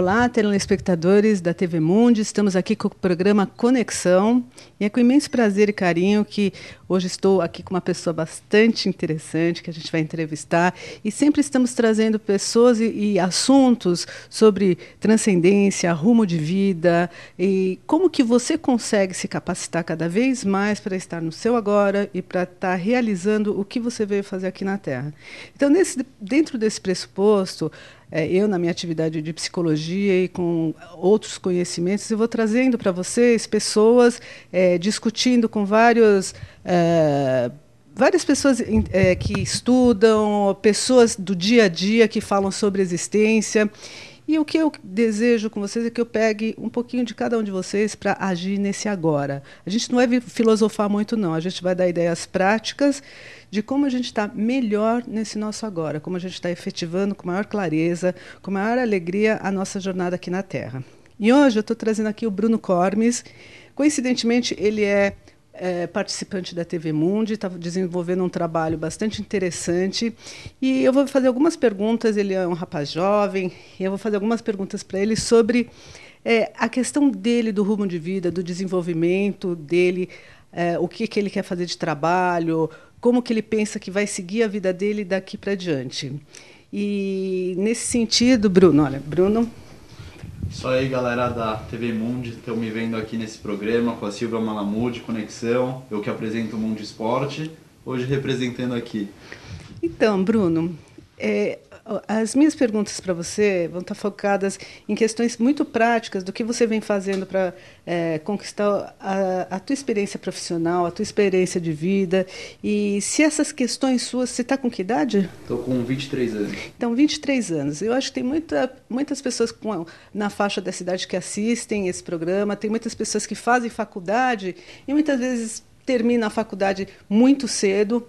Olá, telespectadores da TV Mundi, estamos aqui com o programa Conexão e é com imenso prazer e carinho que hoje estou aqui com uma pessoa bastante interessante que a gente vai entrevistar e sempre estamos trazendo pessoas e, e assuntos sobre transcendência, rumo de vida e como que você consegue se capacitar cada vez mais para estar no seu agora e para estar realizando o que você veio fazer aqui na Terra. Então, nesse, dentro desse pressuposto, é, eu na minha atividade de psicologia e com outros conhecimentos, eu vou trazendo para vocês pessoas é, discutindo com vários. É, várias pessoas é, que estudam, pessoas do dia a dia que falam sobre existência. E o que eu desejo com vocês é que eu pegue um pouquinho de cada um de vocês para agir nesse agora. A gente não é vai filosofar muito, não. A gente vai dar ideias práticas de como a gente está melhor nesse nosso agora, como a gente está efetivando com maior clareza, com maior alegria a nossa jornada aqui na Terra. E hoje eu estou trazendo aqui o Bruno Cormes. Coincidentemente, ele é é, participante da TV Mundi, está desenvolvendo um trabalho bastante interessante. E eu vou fazer algumas perguntas. Ele é um rapaz jovem, e eu vou fazer algumas perguntas para ele sobre é, a questão dele, do rumo de vida, do desenvolvimento dele, é, o que, que ele quer fazer de trabalho, como que ele pensa que vai seguir a vida dele daqui para diante. E nesse sentido, Bruno, olha, Bruno isso aí, galera da TV Mundi, estão me vendo aqui nesse programa com a Silvia Malamude, Conexão, eu que apresento o Mundo Esporte, hoje representando aqui. Então, Bruno, é, as minhas perguntas para você vão estar tá focadas em questões muito práticas do que você vem fazendo para é, conquistar a, a tua experiência profissional, a tua experiência de vida. E se essas questões suas, você está com que idade? Estou com 23 anos. Então, 23 anos. Eu acho que tem muita, muitas pessoas com, na faixa da cidade que assistem esse programa, tem muitas pessoas que fazem faculdade e muitas vezes termina a faculdade muito cedo,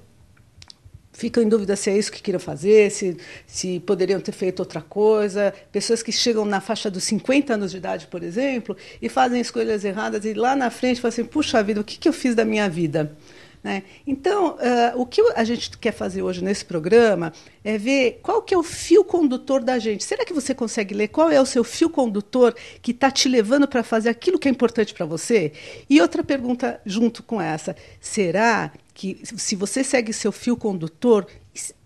ficam em dúvida se é isso que queriam fazer, se, se poderiam ter feito outra coisa. Pessoas que chegam na faixa dos 50 anos de idade, por exemplo, e fazem escolhas erradas e lá na frente falam assim: puxa vida, o que, que eu fiz da minha vida? Né? Então, uh, o que a gente quer fazer hoje nesse programa é ver qual que é o fio condutor da gente. Será que você consegue ler qual é o seu fio condutor que está te levando para fazer aquilo que é importante para você? E outra pergunta junto com essa: será que se você segue seu fio condutor,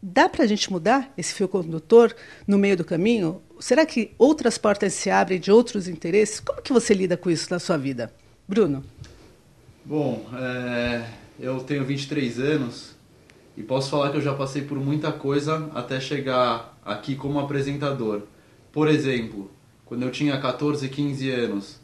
dá para a gente mudar esse fio condutor no meio do caminho? Será que outras portas se abrem de outros interesses? Como que você lida com isso na sua vida, Bruno? Bom, é eu tenho 23 anos e posso falar que eu já passei por muita coisa até chegar aqui como apresentador. Por exemplo, quando eu tinha 14, 15 anos,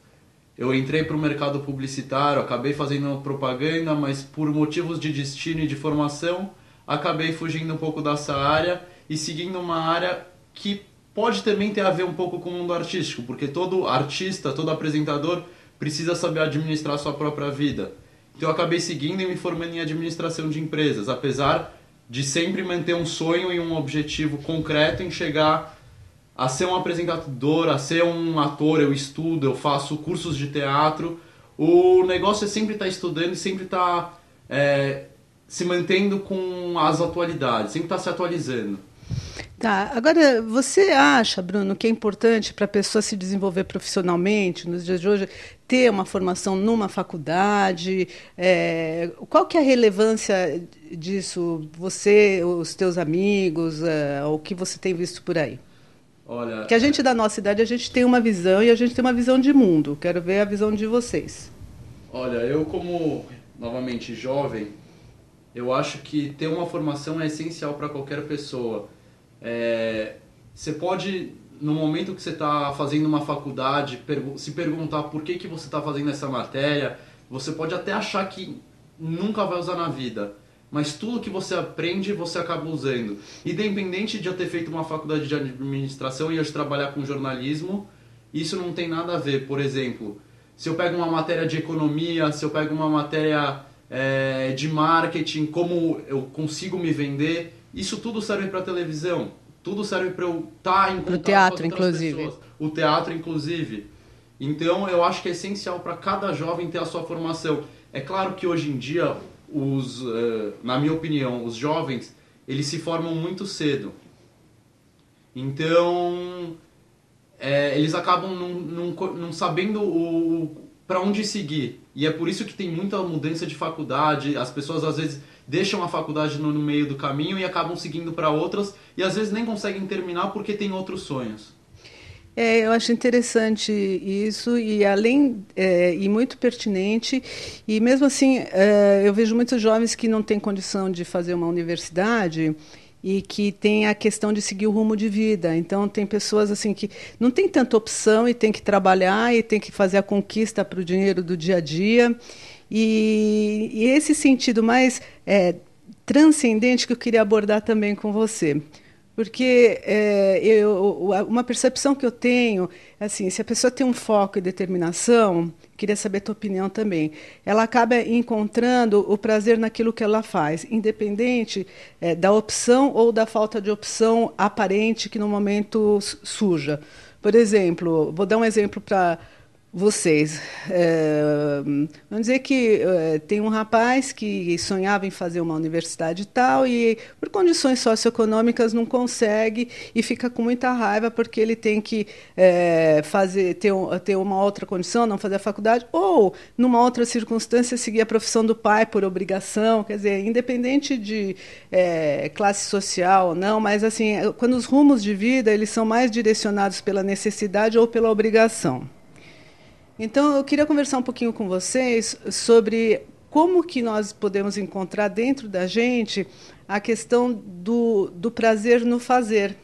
eu entrei para o mercado publicitário, acabei fazendo propaganda, mas por motivos de destino e de formação, acabei fugindo um pouco dessa área e seguindo uma área que pode também ter a ver um pouco com o mundo artístico, porque todo artista, todo apresentador precisa saber administrar sua própria vida. Então eu acabei seguindo e me formando em administração de empresas, apesar de sempre manter um sonho e um objetivo concreto em chegar a ser um apresentador, a ser um ator, eu estudo, eu faço cursos de teatro. O negócio é sempre estar tá estudando e sempre estar tá, é, se mantendo com as atualidades, sempre estar tá se atualizando. Tá. Agora, você acha, Bruno, que é importante para a pessoa se desenvolver profissionalmente nos dias de hoje ter uma formação numa faculdade? É, qual que é a relevância disso? Você, os teus amigos, é, o que você tem visto por aí? Olha, que a gente da nossa idade a gente tem uma visão e a gente tem uma visão de mundo. Quero ver a visão de vocês. Olha, eu como novamente jovem, eu acho que ter uma formação é essencial para qualquer pessoa é, você pode, no momento que você está fazendo uma faculdade, se perguntar por que, que você está fazendo essa matéria. Você pode até achar que nunca vai usar na vida, mas tudo que você aprende você acaba usando. Independente de eu ter feito uma faculdade de administração e hoje trabalhar com jornalismo, isso não tem nada a ver. Por exemplo, se eu pego uma matéria de economia, se eu pego uma matéria é, de marketing, como eu consigo me vender isso tudo serve para televisão, tudo serve para eu estar tá em contato teatro, com inclusive. Pessoas. O teatro, inclusive. Então, eu acho que é essencial para cada jovem ter a sua formação. É claro que hoje em dia, os, eh, na minha opinião, os jovens, eles se formam muito cedo. Então, é, eles acabam não, sabendo o para onde seguir. E é por isso que tem muita mudança de faculdade, as pessoas às vezes deixam a faculdade no, meio do caminho e acabam seguindo para outras e às vezes nem conseguem terminar porque têm outros sonhos. É, eu acho interessante isso e além é, e muito pertinente e mesmo assim é, eu vejo muitos jovens que não têm condição de fazer uma universidade e que tem a questão de seguir o rumo de vida. Então tem pessoas assim que não tem tanta opção e tem que trabalhar e tem que fazer a conquista para o dinheiro do dia a dia. E, e esse sentido mais é, transcendente que eu queria abordar também com você. Porque é, eu, uma percepção que eu tenho, assim, se a pessoa tem um foco e determinação, queria saber a tua opinião também, ela acaba encontrando o prazer naquilo que ela faz, independente é, da opção ou da falta de opção aparente que no momento suja. Por exemplo, vou dar um exemplo para vocês. É, vamos dizer que é, tem um rapaz que sonhava em fazer uma universidade e tal e por condições socioeconômicas não consegue e fica com muita raiva porque ele tem que é, fazer ter, ter uma outra condição, não fazer a faculdade ou numa outra circunstância seguir a profissão do pai por obrigação, quer dizer, independente de é, classe social ou não, mas assim quando os rumos de vida eles são mais direcionados pela necessidade ou pela obrigação. Então, eu queria conversar um pouquinho com vocês sobre como que nós podemos encontrar dentro da gente a questão do, do prazer no fazer.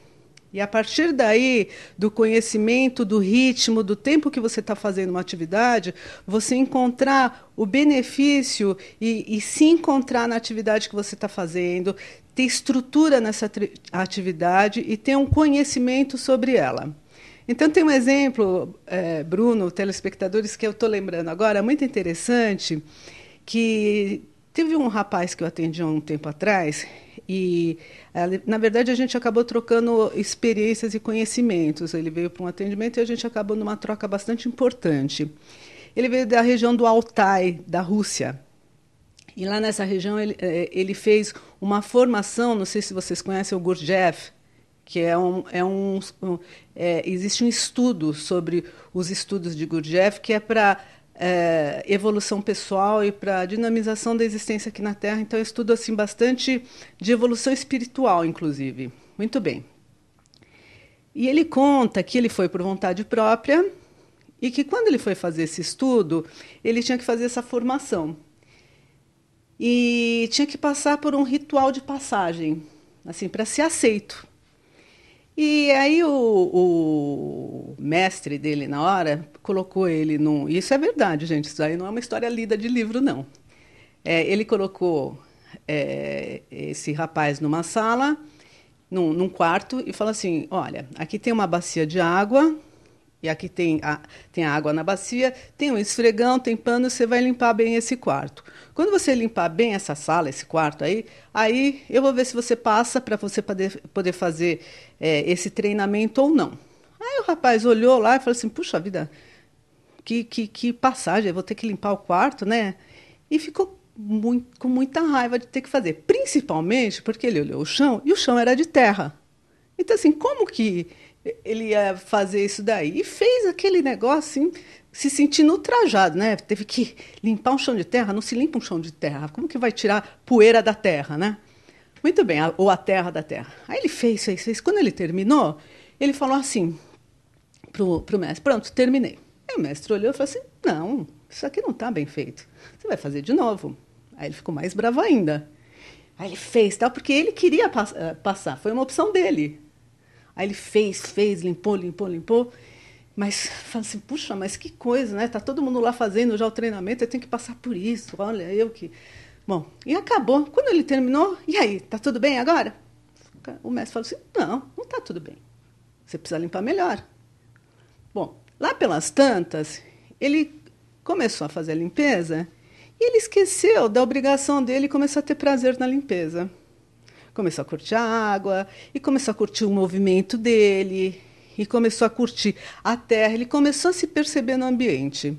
E a partir daí, do conhecimento, do ritmo, do tempo que você está fazendo uma atividade, você encontrar o benefício e, e se encontrar na atividade que você está fazendo, ter estrutura nessa atividade e ter um conhecimento sobre ela. Então, tem um exemplo, é, Bruno, telespectadores, que eu estou lembrando agora, muito interessante, que teve um rapaz que eu atendi há um tempo atrás, e, na verdade, a gente acabou trocando experiências e conhecimentos. Ele veio para um atendimento e a gente acabou numa troca bastante importante. Ele veio da região do Altai, da Rússia. E lá nessa região ele, é, ele fez uma formação, não sei se vocês conhecem o Gurdjieff, que é um, é um, um é, existe um estudo sobre os estudos de Gurdjieff que é para é, evolução pessoal e para dinamização da existência aqui na Terra. Então eu estudo assim bastante de evolução espiritual, inclusive. Muito bem. E ele conta que ele foi por vontade própria e que quando ele foi fazer esse estudo, ele tinha que fazer essa formação. E tinha que passar por um ritual de passagem, assim, para ser aceito e aí o, o, mestre dele na hora colocou ele num. Isso é verdade, gente. Isso aí não é uma história lida de livro, não. É, ele colocou é, esse rapaz numa sala, num, num quarto, e falou assim: olha, aqui tem uma bacia de água, e aqui tem a, tem a água na bacia, tem um esfregão, tem pano, você vai limpar bem esse quarto. Quando você limpar bem essa sala, esse quarto aí, aí eu vou ver se você passa para você poder, poder fazer é, esse treinamento ou não. Aí o rapaz olhou lá e falou assim: puxa vida, que, que, que passagem, eu vou ter que limpar o quarto, né? E ficou muito, com muita raiva de ter que fazer, principalmente porque ele olhou o chão e o chão era de terra. Então, assim, como que ele ia fazer isso daí. E fez aquele negócio assim, se sentindo ultrajado, né? Teve que limpar um chão de terra. Não se limpa um chão de terra. Como que vai tirar poeira da terra, né? Muito bem, a, ou a terra da terra. Aí ele fez, fez, fez. Quando ele terminou, ele falou assim pro, pro mestre: Pronto, terminei. Aí o mestre olhou e falou assim: Não, isso aqui não está bem feito. Você vai fazer de novo. Aí ele ficou mais bravo ainda. Aí ele fez tal, porque ele queria pass eh, passar, foi uma opção dele. Aí ele fez, fez, limpou, limpou, limpou. Mas fala assim, puxa, mas que coisa, né? Tá todo mundo lá fazendo já o treinamento, eu tenho que passar por isso. Olha, eu que. Bom, e acabou. Quando ele terminou, e aí, tá tudo bem agora? O mestre falou assim: não, não tá tudo bem. Você precisa limpar melhor. Bom, lá pelas tantas, ele começou a fazer a limpeza e ele esqueceu da obrigação dele começar a ter prazer na limpeza começou a curtir a água, e começou a curtir o movimento dele, e começou a curtir a terra, ele começou a se perceber no ambiente.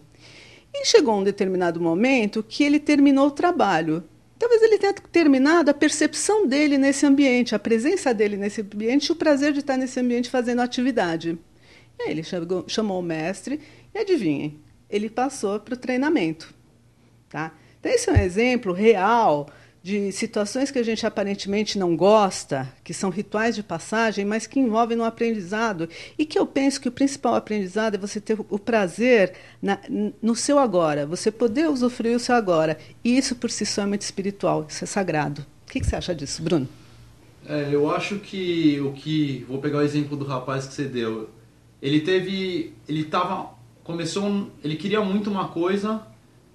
E chegou um determinado momento que ele terminou o trabalho. Talvez ele tenha terminado a percepção dele nesse ambiente, a presença dele nesse ambiente e o prazer de estar nesse ambiente fazendo atividade. E aí ele chamou, chamou o mestre e adivinhem, ele passou para o treinamento. Tá? Então, esse é um exemplo real de situações que a gente aparentemente não gosta, que são rituais de passagem, mas que envolvem um aprendizado. E que eu penso que o principal aprendizado é você ter o prazer na, no seu agora, você poder usufruir o seu agora. E isso por si só é muito espiritual, isso é sagrado. O que, que você acha disso, Bruno? É, eu acho que o que. Vou pegar o exemplo do rapaz que você deu. Ele teve. Ele tava. Começou. ele queria muito uma coisa,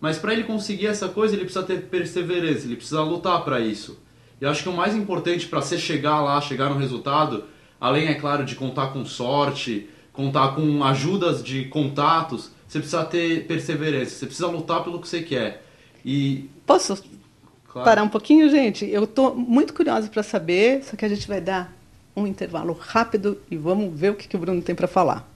mas para ele conseguir essa coisa, ele precisa ter perseverança, ele precisa lutar para isso. E acho que o mais importante para você chegar lá, chegar no resultado, além, é claro, de contar com sorte, contar com ajudas de contatos, você precisa ter perseverança, você precisa lutar pelo que você quer. E posso claro. parar um pouquinho, gente? Eu estou muito curiosa para saber, só que a gente vai dar um intervalo rápido e vamos ver o que, que o Bruno tem para falar.